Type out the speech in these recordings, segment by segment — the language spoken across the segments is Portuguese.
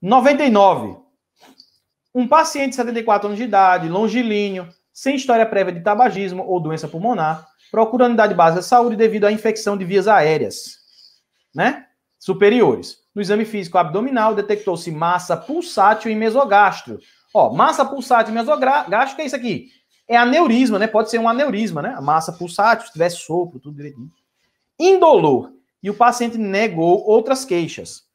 99. Um paciente de 74 anos de idade, longilíneo, sem história prévia de tabagismo ou doença pulmonar, procura unidade básica de saúde devido à infecção de vias aéreas, né? Superiores. No exame físico abdominal, detectou-se massa pulsátil e mesogastro. Ó, massa pulsátil e mesogastro é isso aqui. É aneurisma, né? Pode ser um aneurisma, né? A massa pulsátil, se tiver sopro, tudo direitinho. Indolor. E o paciente negou outras queixas.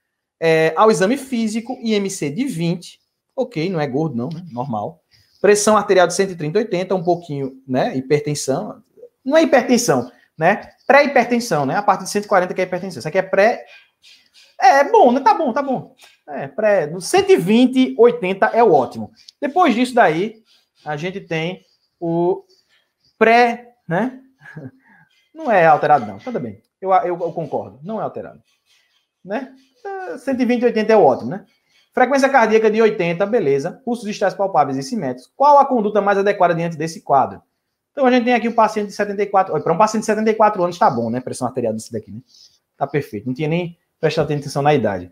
É, ao exame físico, IMC de 20, ok, não é gordo não, né? normal. Pressão arterial de 130, 80, um pouquinho, né, hipertensão, não é hipertensão, né, pré-hipertensão, né, a parte de 140 que é hipertensão, isso aqui é pré... É, é bom, né, tá bom, tá bom. É, pré... 120, 80 é o ótimo. Depois disso daí, a gente tem o pré, né, não é alterado não, tudo bem, eu, eu, eu concordo, não é alterado né? 120, ah, 80 é ótimo, né? Frequência cardíaca de 80, beleza. Pulsos distais palpáveis em simétricos. Qual a conduta mais adequada diante desse quadro? Então a gente tem aqui um paciente de 74. Para um paciente de 74 anos, tá bom, né? Pressão arterial desse daqui, né? Tá perfeito. Não tinha nem prestado atenção na idade.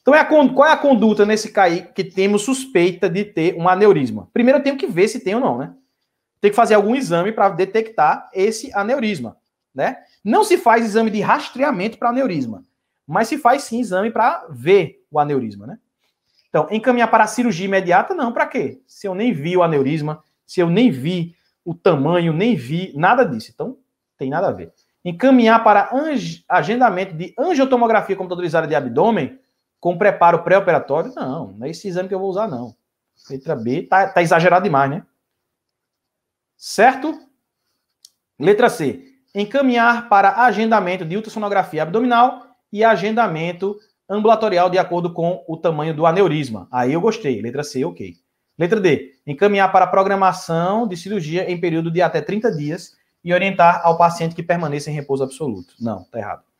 Então, é a, qual é a conduta nesse CAI que temos suspeita de ter um aneurisma? Primeiro, eu tenho que ver se tem ou não, né? Tem que fazer algum exame para detectar esse aneurisma, né? Não se faz exame de rastreamento para aneurisma. Mas se faz sim exame para ver o aneurisma, né? Então, encaminhar para cirurgia imediata, não, para quê? Se eu nem vi o aneurisma, se eu nem vi o tamanho, nem vi nada disso. Então, tem nada a ver. Encaminhar para agendamento de angiotomografia computadorizada de abdômen com preparo pré-operatório, não, não é esse exame que eu vou usar, não. Letra B, tá, tá exagerado demais, né? Certo? Letra C, encaminhar para agendamento de ultrassonografia abdominal e agendamento ambulatorial de acordo com o tamanho do aneurisma. Aí eu gostei. Letra C, ok. Letra D, encaminhar para programação de cirurgia em período de até 30 dias e orientar ao paciente que permaneça em repouso absoluto. Não, tá errado.